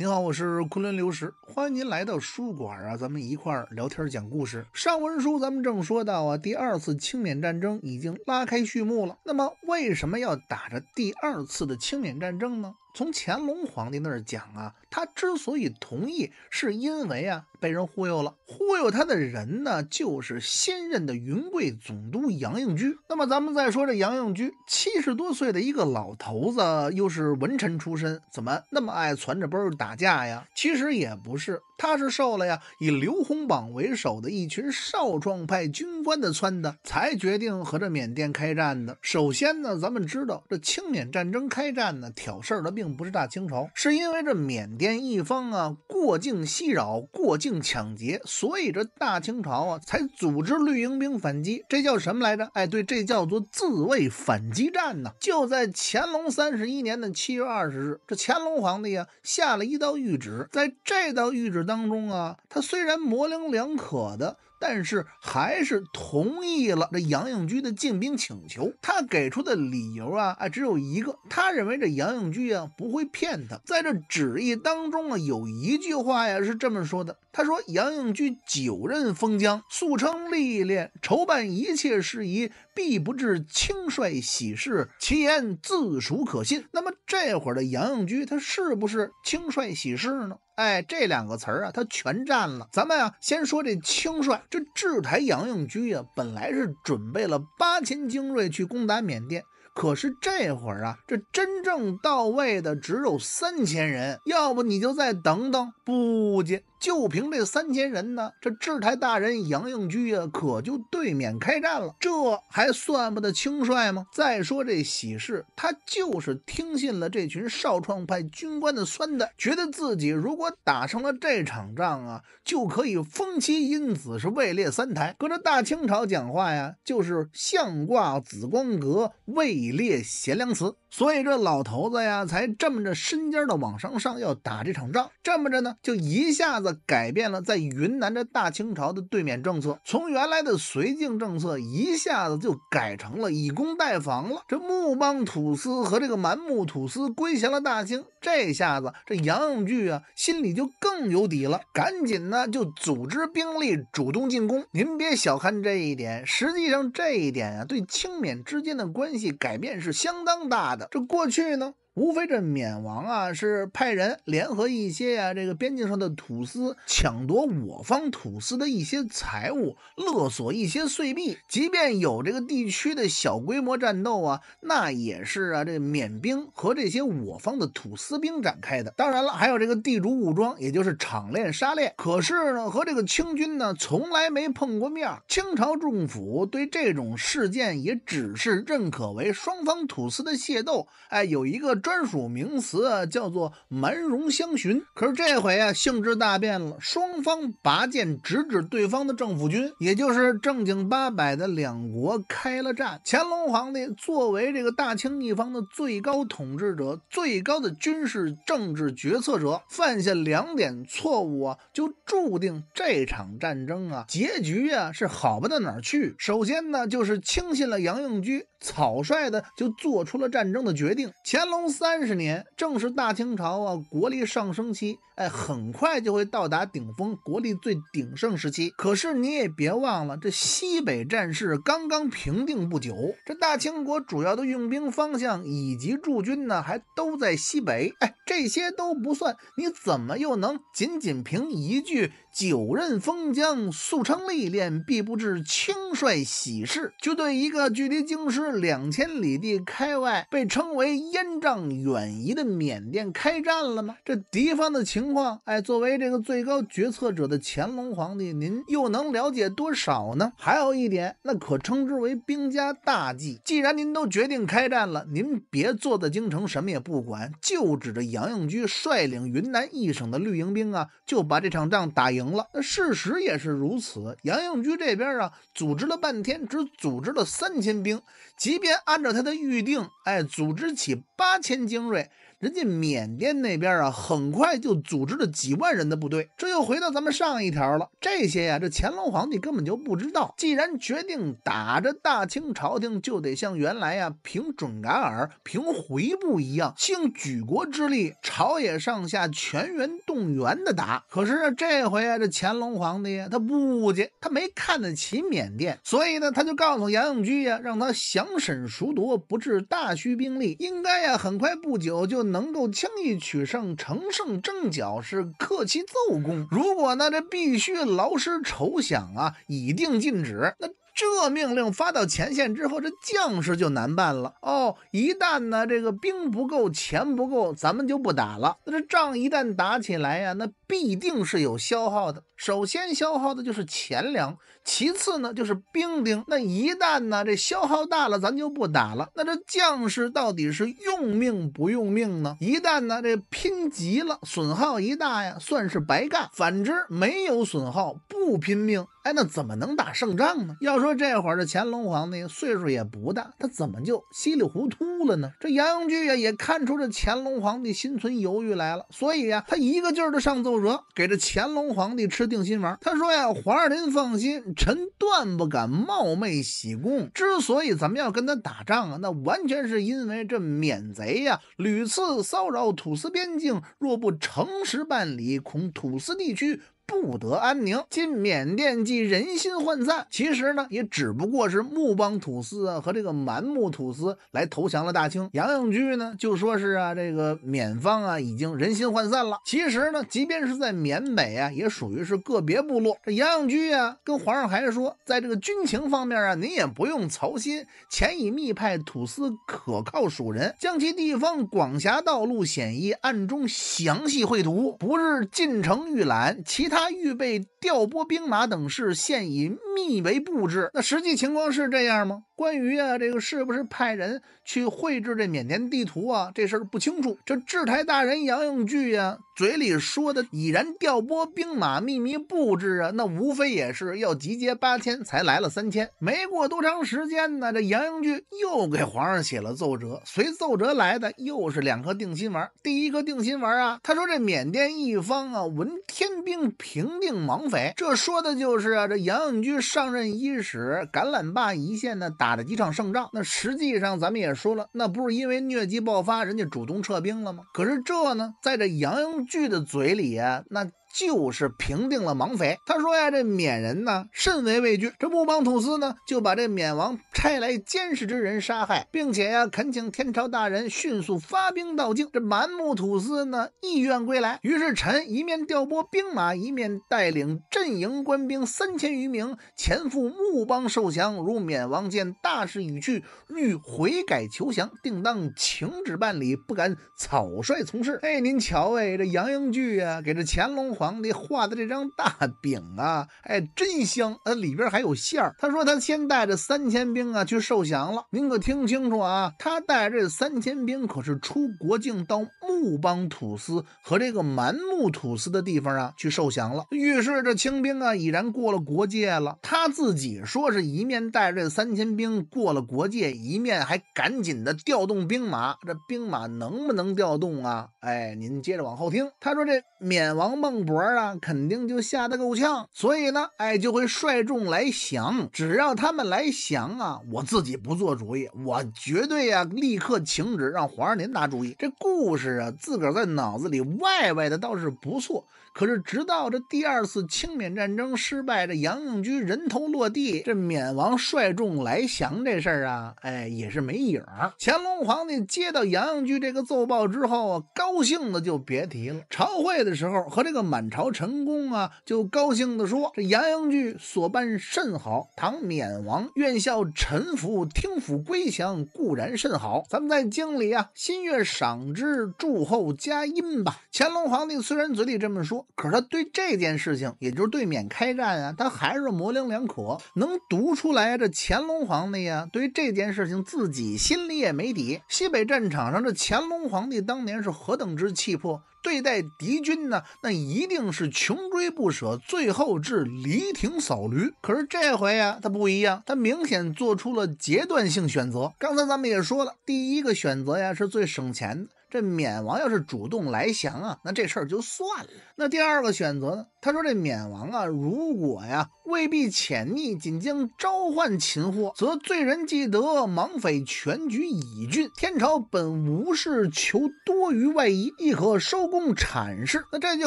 您好，我是昆仑刘石，欢迎您来到书馆啊，咱们一块儿聊天讲故事。上文书咱们正说到啊，第二次清缅战争已经拉开序幕了。那么为什么要打着第二次的清缅战争呢？从乾隆皇帝那儿讲啊，他之所以同意，是因为啊。被人忽悠了，忽悠他的人呢，就是新任的云贵总督杨应居。那么咱们再说这杨应居，七十多岁的一个老头子，又是文臣出身，怎么那么爱蹿着奔儿打架呀？其实也不是，他是受了呀，以刘洪榜为首的一群少壮派军官的撺的，才决定和这缅甸开战的。首先呢，咱们知道这清缅战争开战呢，挑事儿的并不是大清朝，是因为这缅甸一方啊，过境袭扰，过境。并抢劫，所以这大清朝啊，才组织绿营兵反击。这叫什么来着？哎，对，这叫做自卫反击战呢。就在乾隆三十一年的七月二十日，这乾隆皇帝啊下了一道谕旨。在这道谕旨当中啊，他虽然模棱两可的。但是还是同意了这杨应居的进兵请求。他给出的理由啊，啊，只有一个，他认为这杨应居啊不会骗他。在这旨意当中啊，有一句话呀是这么说的：他说杨应居久任封疆，素称历练，筹办一切事宜。必不至轻率喜事，其言自属可信。那么这会儿的杨应琚，他是不是轻率喜事呢？哎，这两个词儿啊，他全占了。咱们啊，先说这轻率。这制台杨应琚啊，本来是准备了八千精锐去攻打缅甸。可是这会儿啊，这真正到位的只有三千人，要不你就再等等。不急，就凭这三千人呢，这智台大人杨应居啊，可就对面开战了，这还算不得轻率吗？再说这喜事，他就是听信了这群少创派军官的酸的，觉得自己如果打胜了这场仗啊，就可以封妻荫子是位列三台。搁这大清朝讲话呀，就是相挂紫光阁位。列贤良词，所以这老头子呀，才这么着身家的往上上，要打这场仗。这么着呢，就一下子改变了在云南这大清朝的对缅政策，从原来的绥靖政策一下子就改成了以攻代防了。这木邦土司和这个蛮木土司归降了大清，这下子这杨永聚啊心里就更有底了，赶紧呢就组织兵力主动进攻。您别小看这一点，实际上这一点啊对清缅之间的关系改变是相当大的。这过去呢？无非这缅王啊，是派人联合一些呀，这个边境上的土司抢夺我方土司的一些财物，勒索一些碎币。即便有这个地区的小规模战斗啊，那也是啊，这缅兵和这些我方的土司兵展开的。当然了，还有这个地主武装，也就是场练杀练。可是呢，和这个清军呢，从来没碰过面。清朝政府对这种事件也只是认可为双方土司的械斗。哎，有一个。专属名词啊，叫做蛮戎相寻。可是这回啊，性质大变了，双方拔剑直指对方的政府军，也就是正经八百的两国开了战。乾隆皇帝作为这个大清一方的最高统治者、最高的军事政治决策者，犯下两点错误啊，就注定这场战争啊，结局啊是好不到哪去。首先呢，就是轻信了杨应居，草率的就做出了战争的决定。乾隆。三十年正是大清朝啊国力上升期，哎，很快就会到达顶峰，国力最鼎盛时期。可是你也别忘了，这西北战事刚刚平定不久，这大清国主要的用兵方向以及驻军呢，还都在西北。哎，这些都不算，你怎么又能仅仅凭一句“久任封疆，速称历练，必不至轻率喜事”，就对一个距离京师两千里地开外，被称为燕帐？远夷的缅甸开战了吗？这敌方的情况，哎，作为这个最高决策者的乾隆皇帝，您又能了解多少呢？还有一点，那可称之为兵家大忌。既然您都决定开战了，您别坐在京城什么也不管，就指着杨应居率领云南一省的绿营兵啊，就把这场仗打赢了。那事实也是如此。杨应居这边啊，组织了半天，只组织了三千兵，即便按照他的预定，哎，组织起八千。千精锐。人家缅甸那边啊，很快就组织了几万人的部队。这又回到咱们上一条了。这些呀，这乾隆皇帝根本就不知道。既然决定打着大清朝廷，就得像原来啊，凭准噶尔、凭回部一样，兴举国之力，朝野上下全员动员的打。可是这回啊，这乾隆皇帝他不接，他没看得起缅甸，所以呢，他就告诉杨永居呀，让他详审熟读，不治大虚兵力。应该呀，很快不久就。能够轻易取胜、乘胜正脚是克其奏功；如果呢，这必须劳师酬饷啊，以定禁止，那。这命令发到前线之后，这将士就难办了哦。一旦呢，这个兵不够，钱不够，咱们就不打了。那这仗一旦打起来呀，那必定是有消耗的。首先消耗的就是钱粮，其次呢就是兵丁。那一旦呢这消耗大了，咱就不打了。那这将士到底是用命不用命呢？一旦呢这拼急了，损耗一大呀，算是白干；反之没有损耗，不拼命。那怎么能打胜仗呢？要说这会儿的乾隆皇帝岁数也不大，他怎么就稀里糊涂了呢？这杨巨啊也看出这乾隆皇帝心存犹豫来了，所以啊他一个劲儿的上奏折给这乾隆皇帝吃定心丸。他说呀，皇上您放心，臣断不敢冒昧喜功。之所以咱们要跟他打仗啊，那完全是因为这缅贼呀屡次骚扰土司边境，若不诚实办理，恐土司地区。不得安宁，进缅甸即人心涣散。其实呢，也只不过是木邦土司啊和这个蛮木土司来投降了大清。杨永居呢就说是啊，这个缅方啊已经人心涣散了。其实呢，即便是在缅北啊，也属于是个别部落。这杨永居啊跟皇上还是说，在这个军情方面啊，您也不用操心。前已密派土司可靠属人，将其地方广狭道路险易，暗中详细绘图，不日进城预览。其他。他预备调拨兵马等事，现已密为布置。那实际情况是这样吗？关于啊，这个是不是派人去绘制这缅甸地图啊？这事儿不清楚。这制台大人杨永聚呀。嘴里说的已然调拨兵马秘密布置啊，那无非也是要集结八千，才来了三千。没过多长时间呢，这杨英菊又给皇上写了奏折，随奏折来的又是两颗定心丸。第一颗定心丸啊，他说这缅甸一方啊，闻天兵平定莽匪，这说的就是啊，这杨永菊上任伊始，橄榄坝一线呢打了几场胜仗。那实际上咱们也说了，那不是因为疟疾爆发，人家主动撤兵了吗？可是这呢，在这杨永。剧的嘴里呀，那。就是平定了莽匪。他说呀，这缅人呢甚为畏惧。这木邦土司呢就把这缅王差来监视之人杀害，并且呀恳请天朝大人迅速发兵到京。这蛮木土司呢意愿归来，于是臣一面调拨兵马，一面带领阵营官兵三千余名前赴木邦受降。如缅王见大势已去，欲悔改求降，定当请旨办理，不敢草率从事。哎，您瞧哎，这杨英琚呀给这乾隆。皇帝画的这张大饼啊，哎，真香！呃，里边还有馅儿。他说他先带着三千兵啊去受降了。您可听清楚啊，他带着三千兵可是出国境到木邦土司和这个蛮木土司的地方啊去受降了，预示这清兵啊已然过了国界了。他自己说是一面带着三千兵过了国界，一面还赶紧的调动兵马。这兵马能不能调动啊？哎，您接着往后听。他说这缅王孟。伯啊，肯定就吓得够呛，所以呢，哎，就会率众来降。只要他们来降啊，我自己不做主意，我绝对呀，立刻请旨让皇上您拿主意。这故事啊，自个儿在脑子里歪歪的倒是不错。可是，直到这第二次清缅战争失败，这杨应居人头落地，这缅王率众来降这事儿啊，哎，也是没影儿。乾隆皇帝接到杨应居这个奏报之后啊，高兴的就别提了。朝会的时候，和这个满朝臣工啊，就高兴的说：“这杨应居所办甚好，唐缅王愿效臣服，听府归降，固然甚好。”咱们在京里啊，心悦赏之，祝后佳音吧。乾隆皇帝虽然嘴里这么说。可是他对这件事情，也就是对缅开战啊，他还是模棱两可。能读出来，这乾隆皇帝呀，对于这件事情自己心里也没底。西北战场上，这乾隆皇帝当年是何等之气魄，对待敌军呢，那一定是穷追不舍，最后至犁庭扫驴。可是这回呀，他不一样，他明显做出了阶段性选择。刚才咱们也说了，第一个选择呀，是最省钱的。这缅王要是主动来降啊，那这事儿就算了。那第二个选择呢？他说：“这缅王啊，如果呀未必潜匿，仅将召唤擒获，则罪人既得，莽匪全局已郡，天朝本无事求多于外夷，亦可收功铲释。那这句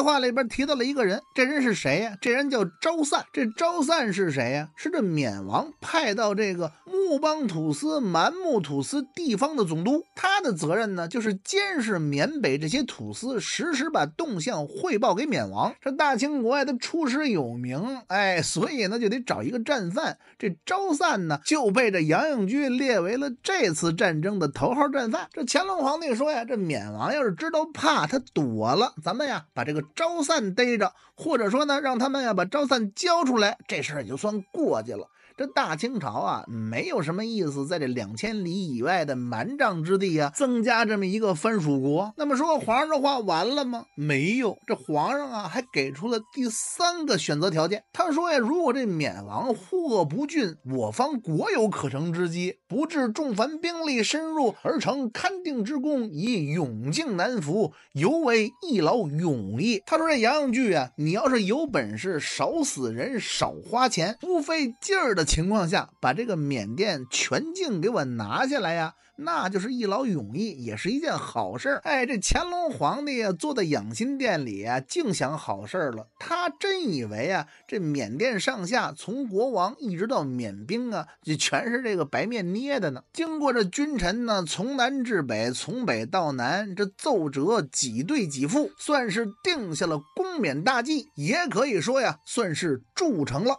话里边提到了一个人，这人是谁呀？这人叫昭散。这昭散是谁呀？是这缅王派到这个木邦土司、蛮木土司地方的总督，他的责任呢，就是监。但是缅北这些土司时时把动向汇报给缅王，这大清国呀，他出师有名，哎，所以呢就得找一个战犯。这昭善呢就被这杨永居列为了这次战争的头号战犯。这乾隆皇帝说呀，这缅王要是知道怕他躲了，咱们呀把这个昭善逮着，或者说呢让他们呀把昭善交出来，这事儿也就算过去了。这大清朝啊，没有什么意思，在这两千里以外的蛮瘴之地啊，增加这么一个藩属国。那么说皇上的话完了吗？没有，这皇上啊还给出了第三个选择条件。他说呀，如果这缅王祸不峻，我方国有可乘之机，不致重凡兵力深入而成勘定之功，以永靖南服，尤为一劳永逸。他说这杨应琚啊，你要是有本事，少死人，少花钱，不费劲儿的。情况下把这个缅甸全境给我拿下来呀，那就是一劳永逸，也是一件好事儿。哎，这乾隆皇帝呀、坐在养心殿里啊，净想好事儿了。他真以为啊，这缅甸上下从国王一直到缅兵啊，就全是这个白面捏的呢。经过这君臣呢，从南至北，从北到南，这奏折几对几副，算是定下了攻缅大计，也可以说呀，算是铸成了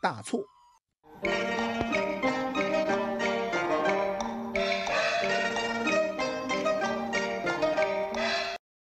大错。Bye.